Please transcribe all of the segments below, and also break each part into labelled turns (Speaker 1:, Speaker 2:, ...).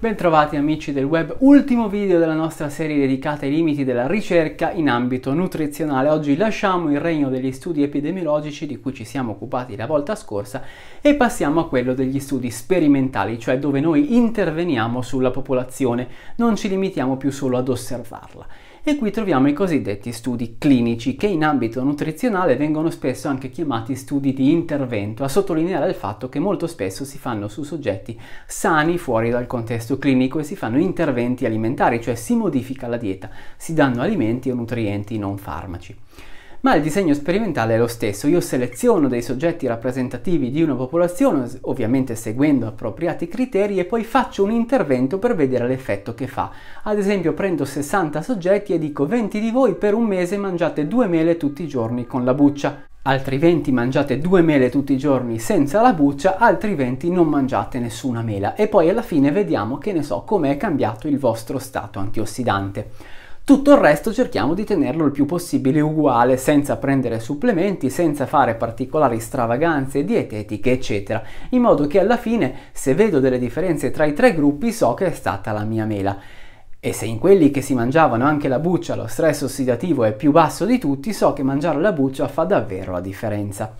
Speaker 1: Bentrovati amici del web, ultimo video della nostra serie dedicata ai limiti della ricerca in ambito nutrizionale. Oggi lasciamo il regno degli studi epidemiologici di cui ci siamo occupati la volta scorsa e passiamo a quello degli studi sperimentali, cioè dove noi interveniamo sulla popolazione, non ci limitiamo più solo ad osservarla. E qui troviamo i cosiddetti studi clinici, che in ambito nutrizionale vengono spesso anche chiamati studi di intervento, a sottolineare il fatto che molto spesso si fanno su soggetti sani fuori dal contesto clinico e si fanno interventi alimentari, cioè si modifica la dieta, si danno alimenti o nutrienti non farmaci ma il disegno sperimentale è lo stesso. Io seleziono dei soggetti rappresentativi di una popolazione, ovviamente seguendo appropriati criteri, e poi faccio un intervento per vedere l'effetto che fa. Ad esempio prendo 60 soggetti e dico 20 di voi per un mese mangiate due mele tutti i giorni con la buccia. Altri 20 mangiate due mele tutti i giorni senza la buccia, altri 20 non mangiate nessuna mela e poi alla fine vediamo che ne so com'è cambiato il vostro stato antiossidante. Tutto il resto cerchiamo di tenerlo il più possibile uguale, senza prendere supplementi, senza fare particolari stravaganze dietetiche, eccetera, in modo che alla fine, se vedo delle differenze tra i tre gruppi, so che è stata la mia mela. E se in quelli che si mangiavano anche la buccia lo stress ossidativo è più basso di tutti, so che mangiare la buccia fa davvero la differenza.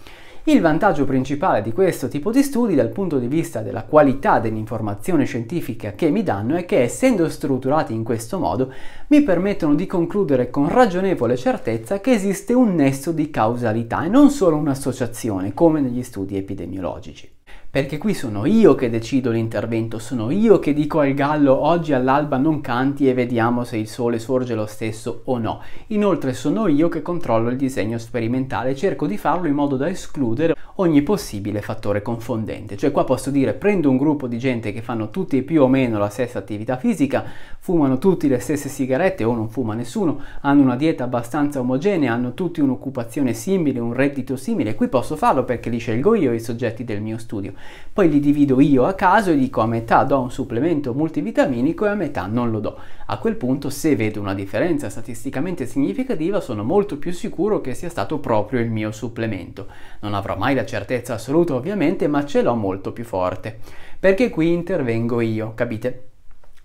Speaker 1: Il vantaggio principale di questo tipo di studi dal punto di vista della qualità dell'informazione scientifica che mi danno è che essendo strutturati in questo modo mi permettono di concludere con ragionevole certezza che esiste un nesso di causalità e non solo un'associazione come negli studi epidemiologici perché qui sono io che decido l'intervento, sono io che dico al gallo oggi all'alba non canti e vediamo se il sole sorge lo stesso o no. Inoltre sono io che controllo il disegno sperimentale, cerco di farlo in modo da escludere ogni possibile fattore confondente. Cioè qua posso dire prendo un gruppo di gente che fanno tutti più o meno la stessa attività fisica, fumano tutti le stesse sigarette o non fuma nessuno, hanno una dieta abbastanza omogenea, hanno tutti un'occupazione simile, un reddito simile, qui posso farlo perché li scelgo io i soggetti del mio studio. Poi li divido io a caso e dico a metà do un supplemento multivitaminico e a metà non lo do. A quel punto se vedo una differenza statisticamente significativa sono molto più sicuro che sia stato proprio il mio supplemento. Non avrò mai la certezza assoluta ovviamente, ma ce l'ho molto più forte. Perché qui intervengo io, capite?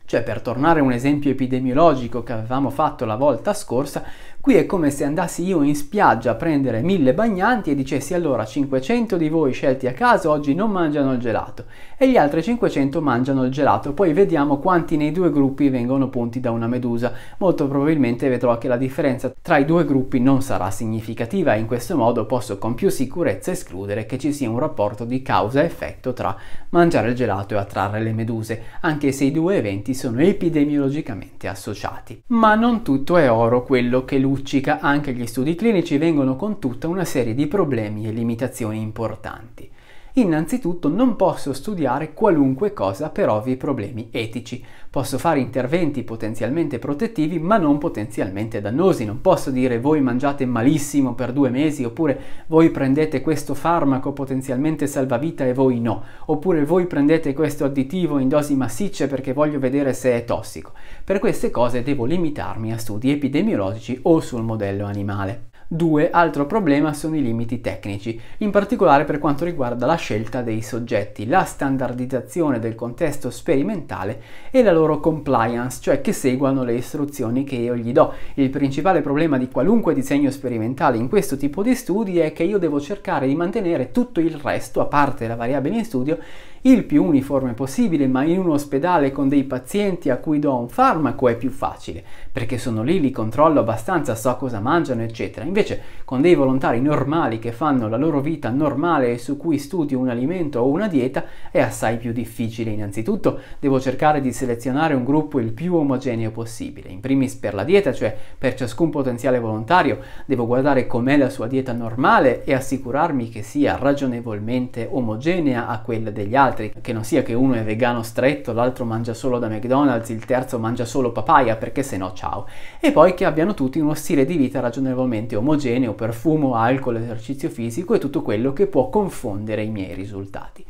Speaker 1: Cioè, per tornare a un esempio epidemiologico che avevamo fatto la volta scorsa, Qui è come se andassi io in spiaggia a prendere mille bagnanti e dicessi allora 500 di voi scelti a caso oggi non mangiano il gelato e gli altri 500 mangiano il gelato, poi vediamo quanti nei due gruppi vengono punti da una medusa. Molto probabilmente vedrò che la differenza tra i due gruppi non sarà significativa e in questo modo posso con più sicurezza escludere che ci sia un rapporto di causa-effetto tra mangiare il gelato e attrarre le meduse, anche se i due eventi sono epidemiologicamente associati. Ma non tutto è oro quello che lui luccica anche gli studi clinici vengono con tutta una serie di problemi e limitazioni importanti. Innanzitutto non posso studiare qualunque cosa per ovvi problemi etici. Posso fare interventi potenzialmente protettivi ma non potenzialmente dannosi. Non posso dire voi mangiate malissimo per due mesi oppure voi prendete questo farmaco potenzialmente salvavita e voi no. Oppure voi prendete questo additivo in dosi massicce perché voglio vedere se è tossico. Per queste cose devo limitarmi a studi epidemiologici o sul modello animale. Due, altro problema sono i limiti tecnici, in particolare per quanto riguarda la scelta dei soggetti, la standardizzazione del contesto sperimentale e la loro compliance, cioè che seguano le istruzioni che io gli do. Il principale problema di qualunque disegno sperimentale in questo tipo di studi è che io devo cercare di mantenere tutto il resto, a parte la variabile in studio, il più uniforme possibile, ma in un ospedale con dei pazienti a cui do un farmaco è più facile, perché sono lì, li controllo abbastanza, so cosa mangiano, eccetera. Invece con dei volontari normali che fanno la loro vita normale e su cui studio un alimento o una dieta è assai più difficile. Innanzitutto devo cercare di selezionare un gruppo il più omogeneo possibile, in primis per la dieta, cioè per ciascun potenziale volontario, devo guardare com'è la sua dieta normale e assicurarmi che sia ragionevolmente omogenea a quella degli altri altri, che non sia che uno è vegano stretto, l'altro mangia solo da McDonald's, il terzo mangia solo papaya perché se no ciao. E poi che abbiano tutti uno stile di vita ragionevolmente omogeneo per fumo, alcol, esercizio fisico e tutto quello che può confondere i miei risultati.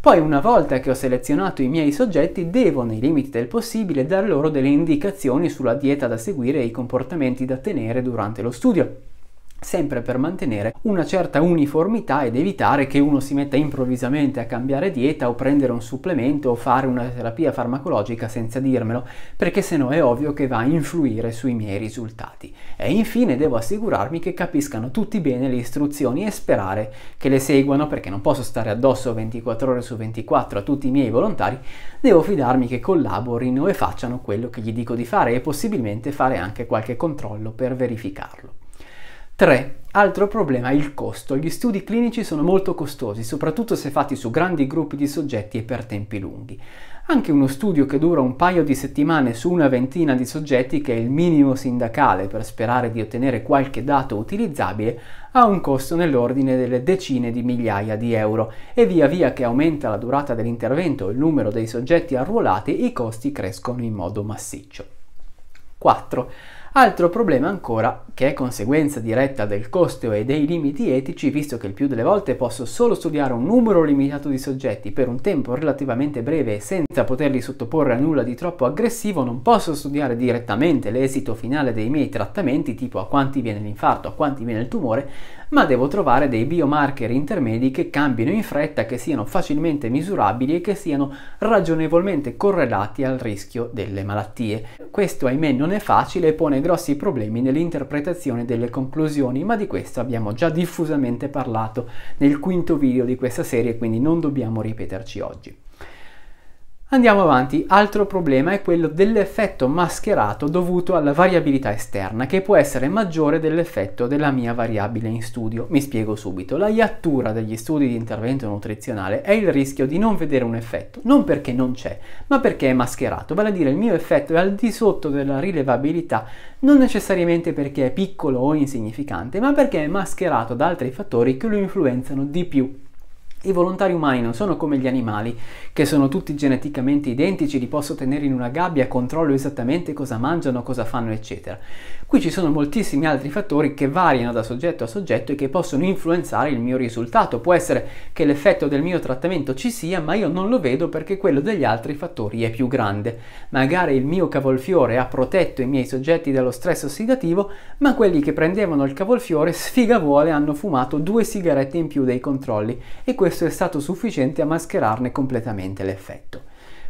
Speaker 1: Poi una volta che ho selezionato i miei soggetti devo nei limiti del possibile dar loro delle indicazioni sulla dieta da seguire e i comportamenti da tenere durante lo studio sempre per mantenere una certa uniformità ed evitare che uno si metta improvvisamente a cambiare dieta o prendere un supplemento o fare una terapia farmacologica senza dirmelo, perché sennò è ovvio che va a influire sui miei risultati. E infine devo assicurarmi che capiscano tutti bene le istruzioni e sperare che le seguano, perché non posso stare addosso 24 ore su 24 a tutti i miei volontari, devo fidarmi che collaborino e facciano quello che gli dico di fare e possibilmente fare anche qualche controllo per verificarlo. 3. Altro problema è il costo. Gli studi clinici sono molto costosi, soprattutto se fatti su grandi gruppi di soggetti e per tempi lunghi. Anche uno studio che dura un paio di settimane su una ventina di soggetti, che è il minimo sindacale per sperare di ottenere qualche dato utilizzabile, ha un costo nell'ordine delle decine di migliaia di euro e via via che aumenta la durata dell'intervento e il numero dei soggetti arruolati, i costi crescono in modo massiccio. 4. Altro problema ancora, che è conseguenza diretta del costo e dei limiti etici, visto che il più delle volte posso solo studiare un numero limitato di soggetti per un tempo relativamente breve e senza poterli sottoporre a nulla di troppo aggressivo, non posso studiare direttamente l'esito finale dei miei trattamenti, tipo a quanti viene l'infarto, a quanti viene il tumore, ma devo trovare dei biomarker intermedi che cambino in fretta, che siano facilmente misurabili e che siano ragionevolmente correlati al rischio delle malattie. Questo ahimè non è facile e pone grossi problemi nell'interpretazione delle conclusioni, ma di questo abbiamo già diffusamente parlato nel quinto video di questa serie, quindi non dobbiamo ripeterci oggi. Andiamo avanti, altro problema è quello dell'effetto mascherato dovuto alla variabilità esterna che può essere maggiore dell'effetto della mia variabile in studio. Mi spiego subito, la iattura degli studi di intervento nutrizionale è il rischio di non vedere un effetto, non perché non c'è, ma perché è mascherato, vale a dire il mio effetto è al di sotto della rilevabilità, non necessariamente perché è piccolo o insignificante, ma perché è mascherato da altri fattori che lo influenzano di più. I volontari umani non sono come gli animali, che sono tutti geneticamente identici, li posso tenere in una gabbia, controllo esattamente cosa mangiano, cosa fanno, eccetera. Qui ci sono moltissimi altri fattori che variano da soggetto a soggetto e che possono influenzare il mio risultato. Può essere che l'effetto del mio trattamento ci sia, ma io non lo vedo perché quello degli altri fattori è più grande. Magari il mio cavolfiore ha protetto i miei soggetti dallo stress ossidativo, ma quelli che prendevano il cavolfiore, sfiga vuole, hanno fumato due sigarette in più dei controlli e questo questo è stato sufficiente a mascherarne completamente l'effetto.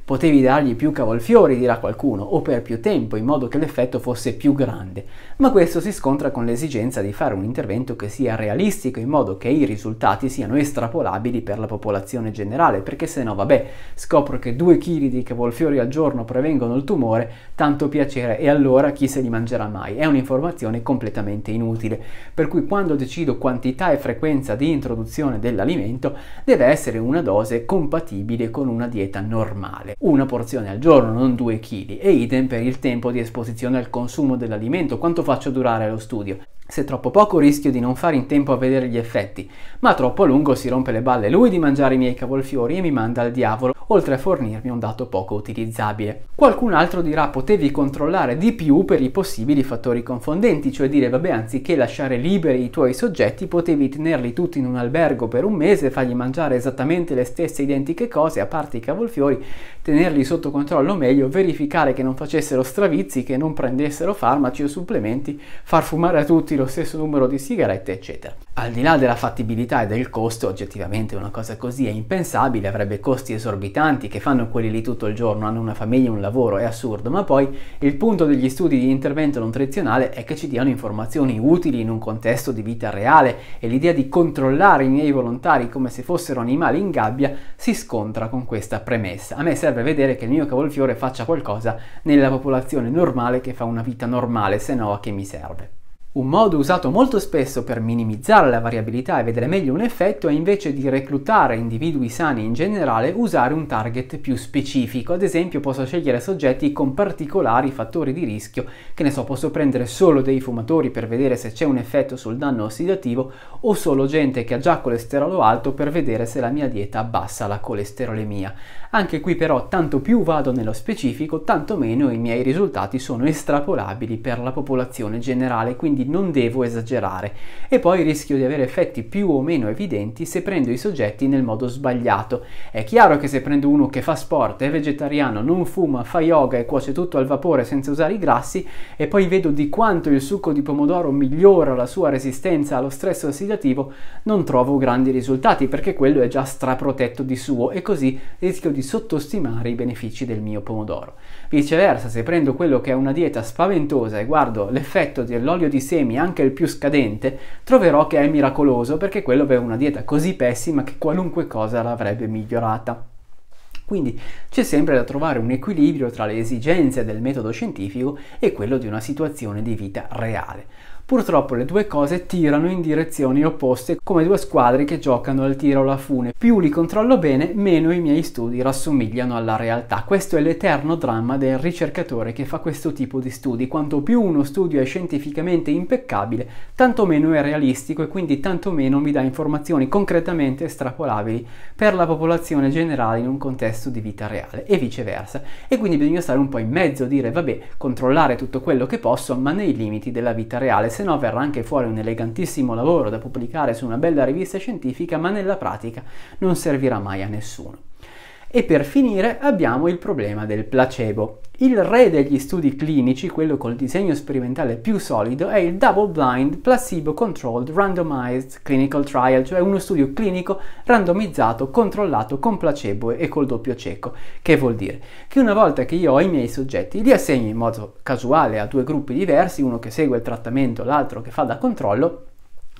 Speaker 1: Potevi dargli più cavolfiori, dirà qualcuno, o per più tempo, in modo che l'effetto fosse più grande, ma questo si scontra con l'esigenza di fare un intervento che sia realistico, in modo che i risultati siano estrapolabili per la popolazione generale, perché se no, vabbè, scopro che due kg di cavolfiori al giorno prevengono il tumore, tanto piacere, e allora chi se li mangerà mai? È un'informazione completamente inutile, per cui quando decido quantità e frequenza di introduzione dell'alimento, deve essere una dose compatibile con una dieta normale una porzione al giorno, non 2 kg, e idem per il tempo di esposizione al consumo dell'alimento, quanto faccio durare lo studio. Se troppo poco rischio di non fare in tempo a vedere gli effetti, ma troppo lungo si rompe le balle lui di mangiare i miei cavolfiori e mi manda al diavolo, oltre a fornirmi un dato poco utilizzabile. Qualcun altro dirà potevi controllare di più per i possibili fattori confondenti, cioè dire vabbè anziché lasciare liberi i tuoi soggetti potevi tenerli tutti in un albergo per un mese, e fargli mangiare esattamente le stesse identiche cose a parte i cavolfiori tenerli sotto controllo meglio, verificare che non facessero stravizi, che non prendessero farmaci o supplementi, far fumare a tutti lo stesso numero di sigarette, eccetera al di là della fattibilità e del costo, oggettivamente una cosa così è impensabile, avrebbe costi esorbitanti che fanno quelli lì tutto il giorno, hanno una famiglia, un lavoro, è assurdo, ma poi il punto degli studi di intervento nutrizionale è che ci diano informazioni utili in un contesto di vita reale e l'idea di controllare i miei volontari come se fossero animali in gabbia si scontra con questa premessa. A me serve vedere che il mio cavolfiore faccia qualcosa nella popolazione normale che fa una vita normale, se no a che mi serve? Un modo usato molto spesso per minimizzare la variabilità e vedere meglio un effetto è invece di reclutare individui sani in generale usare un target più specifico, ad esempio posso scegliere soggetti con particolari fattori di rischio, che ne so posso prendere solo dei fumatori per vedere se c'è un effetto sul danno ossidativo o solo gente che ha già colesterolo alto per vedere se la mia dieta abbassa la colesterolemia. Anche qui però tanto più vado nello specifico, tanto meno i miei risultati sono estrapolabili per la popolazione generale, quindi non devo esagerare. E poi rischio di avere effetti più o meno evidenti se prendo i soggetti nel modo sbagliato. È chiaro che se prendo uno che fa sport, è vegetariano, non fuma, fa yoga e cuoce tutto al vapore senza usare i grassi e poi vedo di quanto il succo di pomodoro migliora la sua resistenza allo stress ossidativo, non trovo grandi risultati perché quello è già straprotetto di suo e così rischio di sottostimare i benefici del mio pomodoro. Viceversa, se prendo quello che è una dieta spaventosa e guardo l'effetto dell'olio di semi, anche il più scadente, troverò che è miracoloso perché quello aveva una dieta così pessima che qualunque cosa l'avrebbe migliorata. Quindi c'è sempre da trovare un equilibrio tra le esigenze del metodo scientifico e quello di una situazione di vita reale. Purtroppo le due cose tirano in direzioni opposte come due squadre che giocano al tiro alla fune. Più li controllo bene, meno i miei studi rassomigliano alla realtà. Questo è l'eterno dramma del ricercatore che fa questo tipo di studi. Quanto più uno studio è scientificamente impeccabile, tanto meno è realistico e quindi tanto meno mi dà informazioni concretamente estrapolabili per la popolazione generale in un contesto di vita reale e viceversa. E quindi bisogna stare un po' in mezzo, dire vabbè, controllare tutto quello che posso, ma nei limiti della vita reale se no verrà anche fuori un elegantissimo lavoro da pubblicare su una bella rivista scientifica, ma nella pratica non servirà mai a nessuno. E per finire abbiamo il problema del placebo. Il re degli studi clinici, quello col disegno sperimentale più solido, è il double blind placebo controlled randomized clinical trial, cioè uno studio clinico randomizzato controllato con placebo e col doppio cieco. Che vuol dire? Che una volta che io ho i miei soggetti, li assegno in modo casuale a due gruppi diversi, uno che segue il trattamento, l'altro che fa da controllo,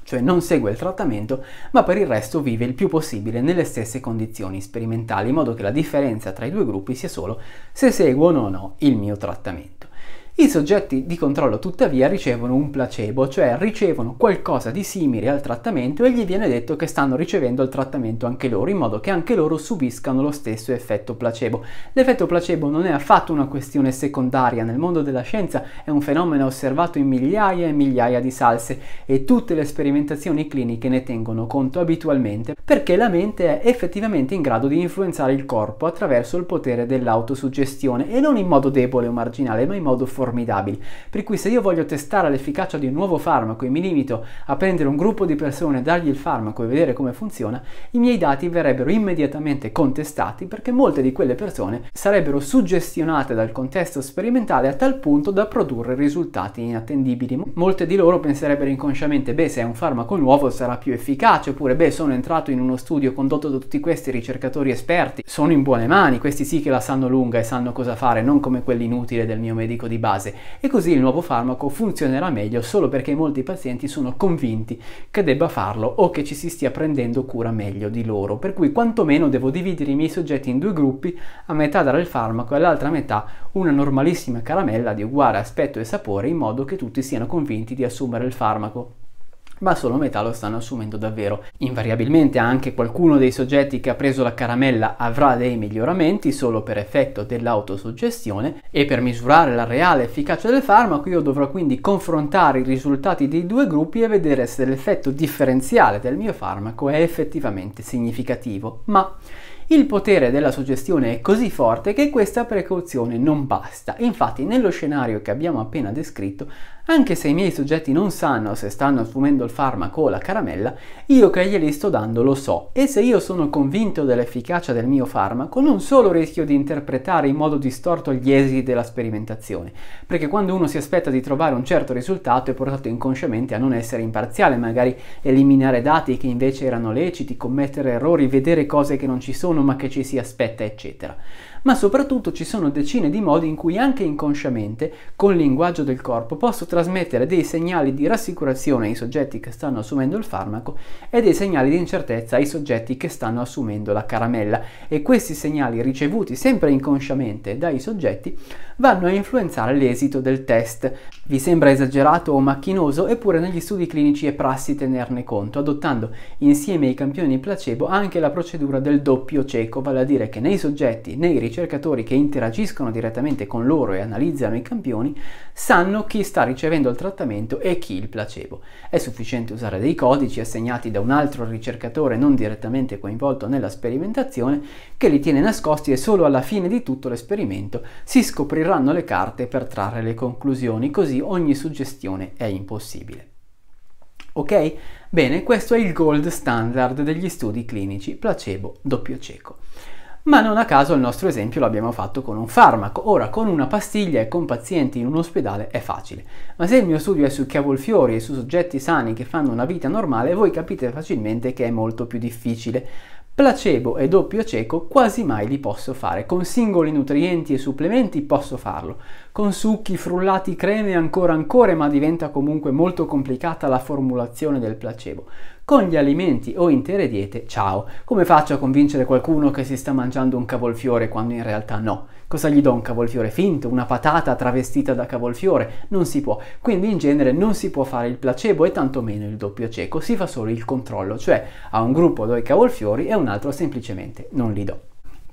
Speaker 1: cioè non segue il trattamento, ma per il resto vive il più possibile nelle stesse condizioni sperimentali, in modo che la differenza tra i due gruppi sia solo se seguono o no il mio trattamento. I soggetti di controllo tuttavia ricevono un placebo, cioè ricevono qualcosa di simile al trattamento e gli viene detto che stanno ricevendo il trattamento anche loro, in modo che anche loro subiscano lo stesso effetto placebo. L'effetto placebo non è affatto una questione secondaria, nel mondo della scienza è un fenomeno osservato in migliaia e migliaia di salse e tutte le sperimentazioni cliniche ne tengono conto abitualmente perché la mente è effettivamente in grado di influenzare il corpo attraverso il potere dell'autosuggestione e non in modo debole o marginale ma in modo forte formidabili. Per cui se io voglio testare l'efficacia di un nuovo farmaco e mi limito a prendere un gruppo di persone, dargli il farmaco e vedere come funziona, i miei dati verrebbero immediatamente contestati perché molte di quelle persone sarebbero suggestionate dal contesto sperimentale a tal punto da produrre risultati inattendibili. Molte di loro penserebbero inconsciamente, beh se è un farmaco nuovo sarà più efficace, oppure beh sono entrato in uno studio condotto da tutti questi ricercatori esperti, sono in buone mani, questi sì che la sanno lunga e sanno cosa fare, non come quelli inutili del mio medico di base base e così il nuovo farmaco funzionerà meglio solo perché molti pazienti sono convinti che debba farlo o che ci si stia prendendo cura meglio di loro, per cui quantomeno devo dividere i miei soggetti in due gruppi, a metà dare il farmaco e all'altra metà una normalissima caramella di uguale aspetto e sapore in modo che tutti siano convinti di assumere il farmaco ma solo metà lo stanno assumendo davvero. Invariabilmente anche qualcuno dei soggetti che ha preso la caramella avrà dei miglioramenti solo per effetto dell'autosuggestione e per misurare la reale efficacia del farmaco io dovrò quindi confrontare i risultati dei due gruppi e vedere se l'effetto differenziale del mio farmaco è effettivamente significativo. Ma il potere della suggestione è così forte che questa precauzione non basta. Infatti, nello scenario che abbiamo appena descritto, anche se i miei soggetti non sanno se stanno fumando il farmaco o la caramella, io che glieli sto dando lo so. E se io sono convinto dell'efficacia del mio farmaco, non solo rischio di interpretare in modo distorto gli esiti della sperimentazione, perché quando uno si aspetta di trovare un certo risultato è portato inconsciamente a non essere imparziale, magari eliminare dati che invece erano leciti, commettere errori, vedere cose che non ci sono ma che ci si aspetta, eccetera ma soprattutto ci sono decine di modi in cui anche inconsciamente, con il linguaggio del corpo, posso trasmettere dei segnali di rassicurazione ai soggetti che stanno assumendo il farmaco e dei segnali di incertezza ai soggetti che stanno assumendo la caramella e questi segnali ricevuti sempre inconsciamente dai soggetti vanno a influenzare l'esito del test. Vi sembra esagerato o macchinoso, eppure negli studi clinici è prassi tenerne conto, adottando insieme ai campioni placebo anche la procedura del doppio cieco, vale a dire che né soggetti né ricercatori ricercatori che interagiscono direttamente con loro e analizzano i campioni sanno chi sta ricevendo il trattamento e chi il placebo. È sufficiente usare dei codici assegnati da un altro ricercatore non direttamente coinvolto nella sperimentazione che li tiene nascosti e solo alla fine di tutto l'esperimento si scopriranno le carte per trarre le conclusioni, così ogni suggestione è impossibile. Ok? Bene, questo è il gold standard degli studi clinici placebo doppio cieco ma non a caso il nostro esempio l'abbiamo fatto con un farmaco. Ora, con una pastiglia e con pazienti in un ospedale è facile, ma se il mio studio è su cavolfiori e su soggetti sani che fanno una vita normale, voi capite facilmente che è molto più difficile. Placebo e doppio cieco quasi mai li posso fare, con singoli nutrienti e supplementi posso farlo, con succhi, frullati, creme ancora ancora, ma diventa comunque molto complicata la formulazione del placebo. Con gli alimenti o intere diete, ciao. Come faccio a convincere qualcuno che si sta mangiando un cavolfiore quando in realtà no? Cosa gli do un cavolfiore finto, una patata travestita da cavolfiore? Non si può. Quindi in genere non si può fare il placebo e tantomeno il doppio cieco, si fa solo il controllo, cioè a un gruppo do i cavolfiori e a un altro semplicemente non li do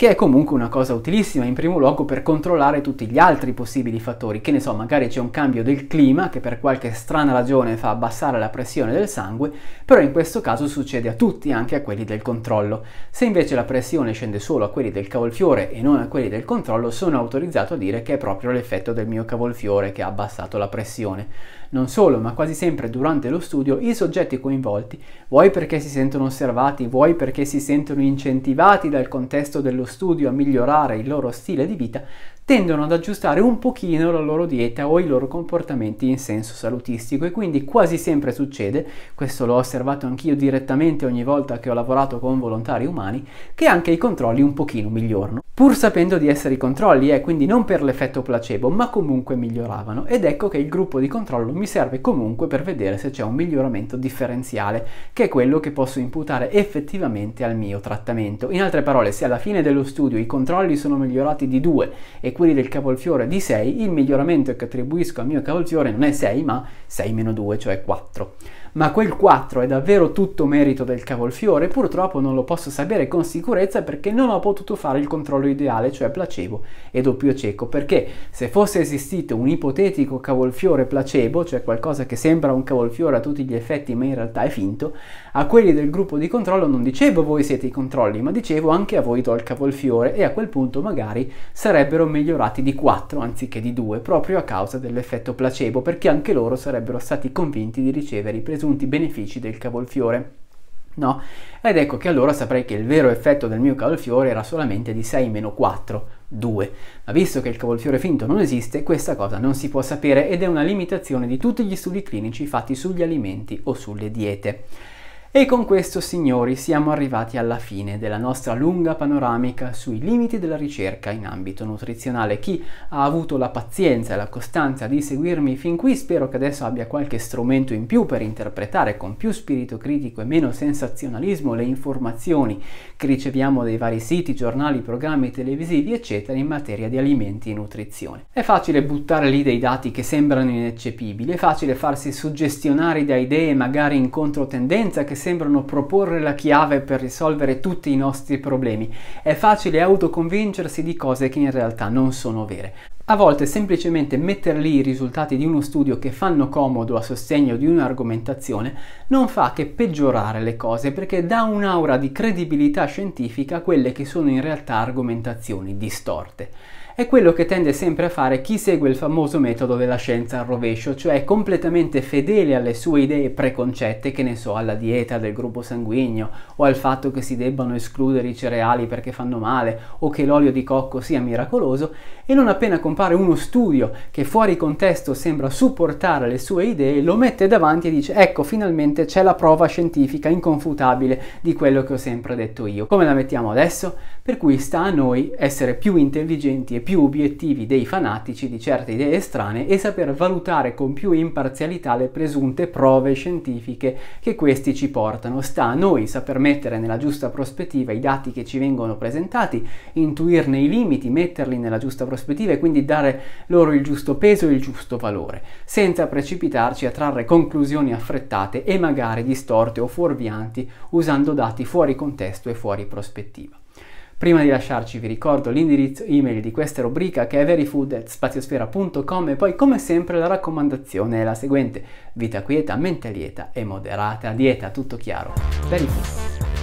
Speaker 1: che è comunque una cosa utilissima in primo luogo per controllare tutti gli altri possibili fattori, che ne so, magari c'è un cambio del clima che per qualche strana ragione fa abbassare la pressione del sangue, però in questo caso succede a tutti, anche a quelli del controllo. Se invece la pressione scende solo a quelli del cavolfiore e non a quelli del controllo, sono autorizzato a dire che è proprio l'effetto del mio cavolfiore che ha abbassato la pressione. Non solo, ma quasi sempre durante lo studio i soggetti coinvolti, vuoi perché si sentono osservati, vuoi perché si sentono incentivati dal contesto dello studio a migliorare il loro stile di vita, tendono ad aggiustare un pochino la loro dieta o i loro comportamenti in senso salutistico e quindi quasi sempre succede, questo l'ho osservato anch'io direttamente ogni volta che ho lavorato con volontari umani, che anche i controlli un pochino migliorano, pur sapendo di essere i controlli e eh, quindi non per l'effetto placebo, ma comunque miglioravano ed ecco che il gruppo di controllo mi serve comunque per vedere se c'è un miglioramento differenziale, che è quello che posso imputare effettivamente al mio trattamento. In altre parole, se alla fine dello studio i controlli sono migliorati di 2 e quelli del cavolfiore di 6, il miglioramento che attribuisco al mio cavolfiore non è 6 ma 6 2, cioè 4 ma quel 4 è davvero tutto merito del cavolfiore? Purtroppo non lo posso sapere con sicurezza perché non ho potuto fare il controllo ideale, cioè placebo e doppio cieco, perché se fosse esistito un ipotetico cavolfiore placebo, cioè qualcosa che sembra un cavolfiore a tutti gli effetti ma in realtà è finto, a quelli del gruppo di controllo non dicevo voi siete i controlli, ma dicevo anche a voi do il cavolfiore e a quel punto magari sarebbero migliorati di 4 anziché di 2 proprio a causa dell'effetto placebo, perché anche loro sarebbero stati convinti di ricevere i presupposti presunti benefici del cavolfiore. No? Ed ecco che allora saprei che il vero effetto del mio cavolfiore era solamente di 6 meno 4, 2. Ma visto che il cavolfiore finto non esiste, questa cosa non si può sapere ed è una limitazione di tutti gli studi clinici fatti sugli alimenti o sulle diete. E con questo, signori, siamo arrivati alla fine della nostra lunga panoramica sui limiti della ricerca in ambito nutrizionale. Chi ha avuto la pazienza e la costanza di seguirmi fin qui, spero che adesso abbia qualche strumento in più per interpretare con più spirito critico e meno sensazionalismo le informazioni che riceviamo dai vari siti, giornali, programmi televisivi, eccetera, in materia di alimenti e nutrizione. È facile buttare lì dei dati che sembrano ineccepibili, è facile farsi suggestionare da idee magari in controtendenza che sembrano proporre la chiave per risolvere tutti i nostri problemi. È facile autoconvincersi di cose che in realtà non sono vere. A volte semplicemente mettere lì i risultati di uno studio che fanno comodo a sostegno di un'argomentazione non fa che peggiorare le cose perché dà un'aura di credibilità scientifica a quelle che sono in realtà argomentazioni distorte è quello che tende sempre a fare chi segue il famoso metodo della scienza al rovescio, cioè completamente fedele alle sue idee preconcette, che ne so, alla dieta del gruppo sanguigno, o al fatto che si debbano escludere i cereali perché fanno male, o che l'olio di cocco sia miracoloso, e non appena compare uno studio che fuori contesto sembra supportare le sue idee, lo mette davanti e dice ecco finalmente c'è la prova scientifica inconfutabile di quello che ho sempre detto io. Come la mettiamo adesso? Per cui sta a noi essere più intelligenti e più obiettivi dei fanatici di certe idee strane e saper valutare con più imparzialità le presunte prove scientifiche che questi ci portano. Sta a noi saper mettere nella giusta prospettiva i dati che ci vengono presentati, intuirne i limiti, metterli nella giusta prospettiva e quindi dare loro il giusto peso e il giusto valore, senza precipitarci a trarre conclusioni affrettate e magari distorte o fuorvianti usando dati fuori contesto e fuori prospettiva. Prima di lasciarci vi ricordo l'indirizzo email di questa rubrica che è veryfood.spaziosfera.com e poi come sempre la raccomandazione è la seguente, vita quieta, mente lieta e moderata dieta, tutto chiaro. Veryfood.